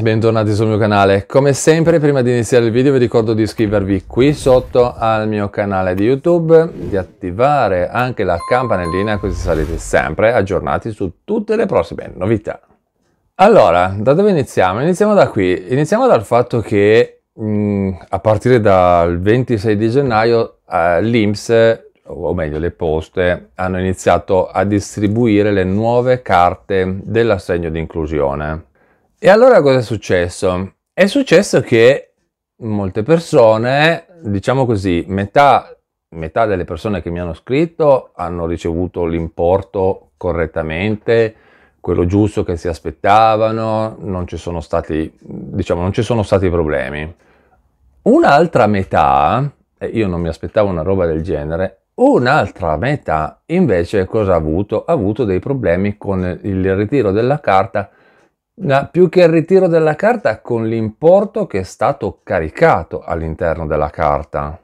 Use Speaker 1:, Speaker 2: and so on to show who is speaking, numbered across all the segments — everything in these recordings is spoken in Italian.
Speaker 1: Bentornati sul mio canale, come sempre prima di iniziare il video vi ricordo di iscrivervi qui sotto al mio canale di YouTube, di attivare anche la campanellina così sarete sempre aggiornati su tutte le prossime novità. Allora, da dove iniziamo? Iniziamo da qui, iniziamo dal fatto che mh, mm, a partire dal 26 di gennaio eh, l'Inps, o meglio le poste, hanno iniziato a distribuire le nuove carte dell'assegno di inclusione e allora cosa è successo? È successo che molte persone, diciamo così, metà, metà delle persone che mi hanno scritto hanno ricevuto l'importo correttamente, quello giusto che si aspettavano, non ci sono stati, diciamo, non ci sono stati problemi. Un'altra metà, e io non mi aspettavo una roba del genere, Un'altra metà invece cosa ha avuto? Ha avuto dei problemi con il ritiro della carta No, più che il ritiro della carta con l'importo che è stato caricato all'interno della carta.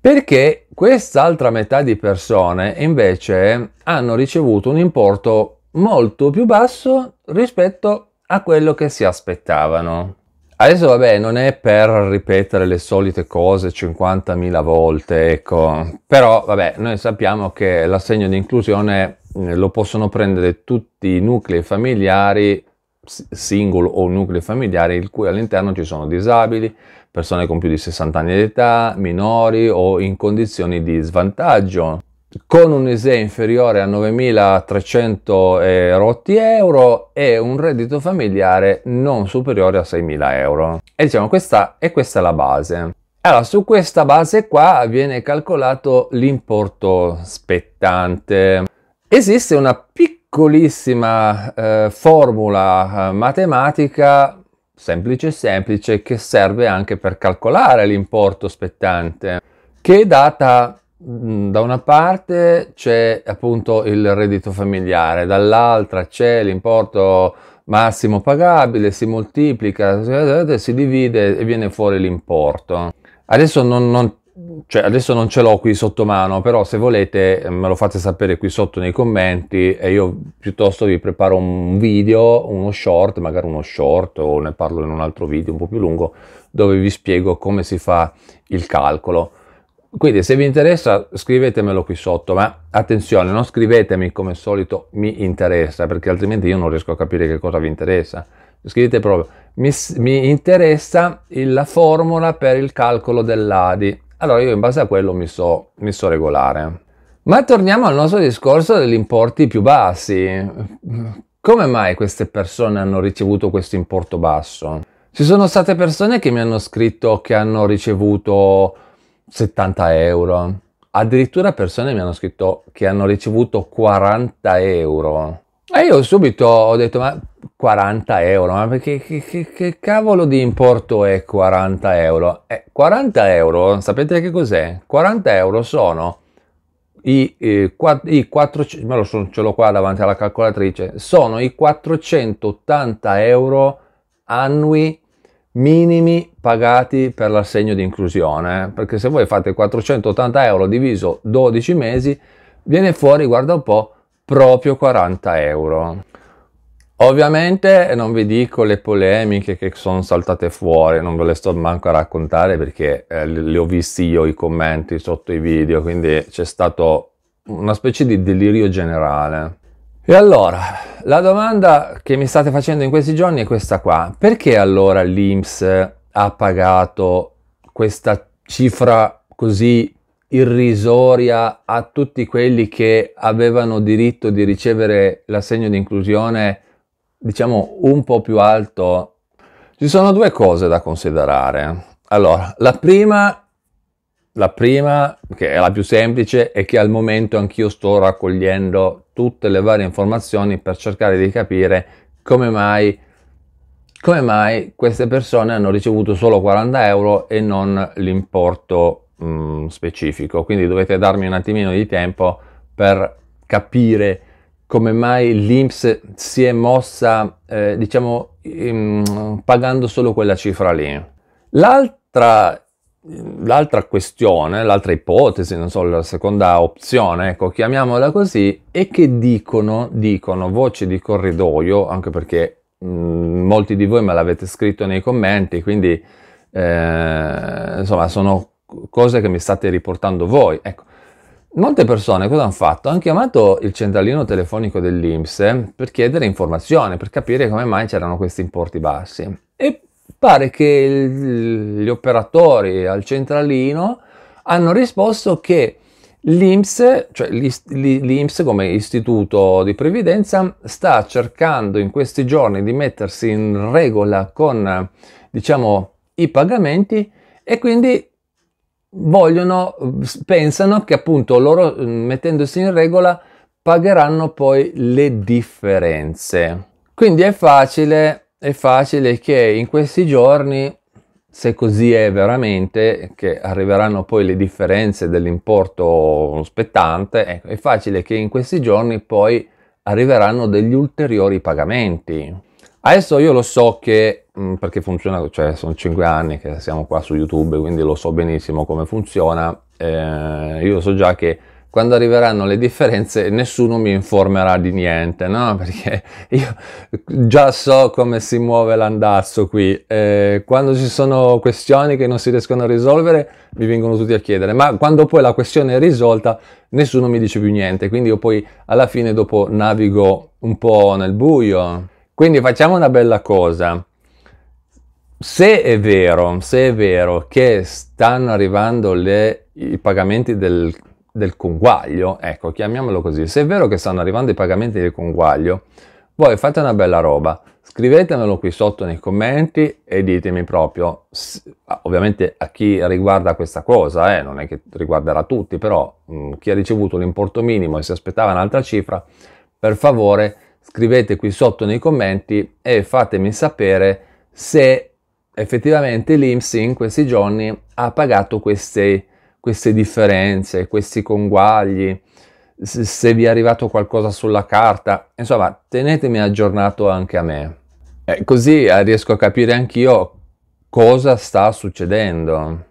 Speaker 1: Perché quest'altra metà di persone invece hanno ricevuto un importo molto più basso rispetto a quello che si aspettavano. Adesso vabbè, non è per ripetere le solite cose 50.000 volte, ecco, però vabbè, noi sappiamo che l'assegno di inclusione eh, lo possono prendere tutti i nuclei familiari singolo o nucleo familiare il cui all'interno ci sono disabili, persone con più di 60 anni di età, minori o in condizioni di svantaggio. Con un ISE inferiore a 9.300 erotti eh, euro e un reddito familiare non superiore a 6.000 euro. E diciamo questa, e questa è la base. Allora, su questa base qua viene calcolato l'importo spettante. Esiste una piccola piccolissima eh, formula eh, matematica semplice semplice che serve anche per calcolare l'importo spettante che è data mm, da una parte c'è appunto il reddito familiare, dall'altra c'è l'importo massimo pagabile, si moltiplica, si divide e viene fuori l'importo. Adesso non, non, cioè adesso non ce l'ho qui sotto mano, però se volete eh, me lo fate sapere qui sotto nei commenti e io piuttosto vi preparo un video, uno short, magari uno short o ne parlo in un altro video un po' più lungo dove vi spiego come si fa il calcolo. Quindi se vi interessa scrivetemelo qui sotto, ma attenzione, non scrivetemi come al solito mi interessa, perché altrimenti io non riesco a capire che cosa vi interessa. Scrivete proprio mi, mi interessa il, la formula per il calcolo dell'ADI allora io in base a quello mi so, mi so regolare. Ma torniamo al nostro discorso degli importi più bassi. Come mai queste persone hanno ricevuto questo importo basso? Ci sono state persone che mi hanno scritto che hanno ricevuto 70 euro, addirittura persone mi hanno scritto che hanno ricevuto 40 euro. E io subito ho detto, ma 40 euro, ma perché che, che, che, cavolo di importo è 40 euro? Eh, 40 euro, sapete che cos'è? 40 euro sono i, eh, quatt- i 4, me lo sono, ce l'ho qua davanti alla calcolatrice, sono i 480 euro annui minimi pagati per l'assegno di inclusione, eh. perché se voi fate 480 euro diviso 12 mesi, viene fuori, guarda un po', proprio 40 euro. Ovviamente non vi dico le polemiche che sono saltate fuori, non ve le sto manco a raccontare perché eh, le ho visti io i commenti sotto i video, quindi c'è stato una specie di delirio generale. E allora, la domanda che mi state facendo in questi giorni è questa qua. Perché allora l'Inps ha pagato questa cifra così irrisoria a tutti quelli che avevano diritto di ricevere l'assegno di inclusione diciamo un po' più alto, ci sono due cose da considerare. Allora, la prima, la prima, che è la più semplice, è che al momento anch'io sto raccogliendo tutte le varie informazioni per cercare di capire come mai, come mai queste persone hanno ricevuto solo 40 euro e non l'importo mh, mm, specifico. Quindi dovete darmi un attimino di tempo per capire come mai l'Inps si è mossa, eh, diciamo, ehm, pagando solo quella cifra lì. L'altra, l'altra questione, l'altra ipotesi, non so, la seconda opzione, ecco, chiamiamola così, è che dicono, dicono voci di corridoio, anche perché mh, mm, molti di voi me l'avete scritto nei commenti, quindi eh, insomma sono cose che mi state riportando voi. Ecco, Molte persone cosa hanno fatto? Hanno chiamato il centralino telefonico dell'Inps per chiedere informazioni, per capire come mai c'erano questi importi bassi. E pare che il, gli operatori al centralino hanno risposto che L'INPS, cioè l'INPS come istituto di previdenza, sta cercando in questi giorni di mettersi in regola con diciamo, i pagamenti e quindi vogliono, pensano che appunto loro mm, mettendosi in regola pagheranno poi le differenze. Quindi è facile, è facile che in questi giorni, se così è veramente, che arriveranno poi le differenze dell'importo spettante, ecco, è facile che in questi giorni poi arriveranno degli ulteriori pagamenti. Adesso io lo so che, mh, mm, perché funziona, cioè sono cinque anni che siamo qua su YouTube, quindi lo so benissimo come funziona, eh, io so già che quando arriveranno le differenze nessuno mi informerà di niente, no? Perché io già so come si muove l'andazzo qui. Eh, quando ci sono questioni che non si riescono a risolvere, mi vengono tutti a chiedere, ma quando poi la questione è risolta, nessuno mi dice più niente, quindi io poi alla fine dopo navigo un po' nel buio. Quindi facciamo una bella cosa. Se è vero, se è vero che stanno arrivando le, i pagamenti del, del conguaglio, ecco, chiamiamolo così, se è vero che stanno arrivando i pagamenti del conguaglio, voi fate una bella roba, scrivetemelo qui sotto nei commenti e ditemi proprio, ovviamente a chi riguarda questa cosa, eh, non è che riguarderà tutti, però mh, chi ha ricevuto l'importo minimo e si aspettava un'altra cifra, per favore scrivete qui sotto nei commenti e fatemi sapere se effettivamente l'IMSS in questi giorni ha pagato queste, queste differenze, questi conguagli, se vi è arrivato qualcosa sulla carta, insomma tenetemi aggiornato anche a me. Eh, così riesco a capire anch'io cosa sta succedendo.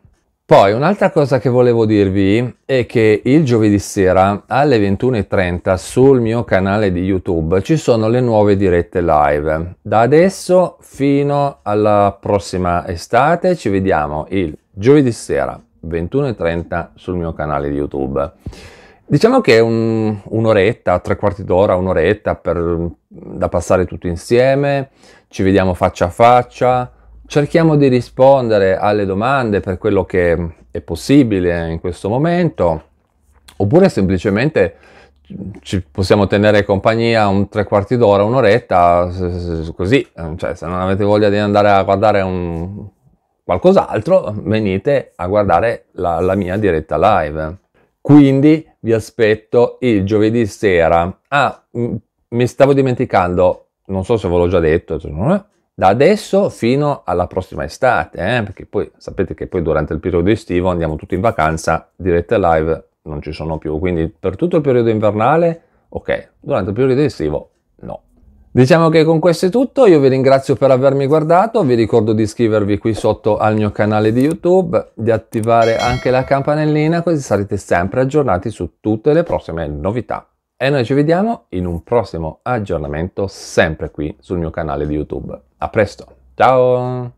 Speaker 1: Poi un'altra cosa che volevo dirvi è che il giovedì sera alle 21.30 sul mio canale di YouTube ci sono le nuove dirette live. Da adesso fino alla prossima estate ci vediamo il giovedì sera 21.30 sul mio canale di YouTube. Diciamo che è un, un'oretta, tre quarti d'ora, un'oretta per, da passare tutti insieme, ci vediamo faccia a faccia Cerchiamo di rispondere alle domande per quello che è possibile in questo momento, oppure semplicemente ci possiamo tenere compagnia un tre quarti d'ora, un'oretta, così, cioè se non avete voglia di andare a guardare un qualcos'altro, venite a guardare la, la mia diretta live. Quindi vi aspetto il giovedì sera. Ah, mi stavo dimenticando, non so se ve l'ho già detto, da adesso fino alla prossima estate, eh? perché poi sapete che poi durante il periodo estivo andiamo tutti in vacanza, dirette live non ci sono più, quindi per tutto il periodo invernale, ok, durante il periodo estivo no. Diciamo che con questo è tutto, io vi ringrazio per avermi guardato, vi ricordo di iscrivervi qui sotto al mio canale di YouTube, di attivare anche la campanellina così sarete sempre aggiornati su tutte le prossime novità. E noi ci vediamo in un prossimo aggiornamento sempre qui sul mio canale di YouTube. A presto, ciao!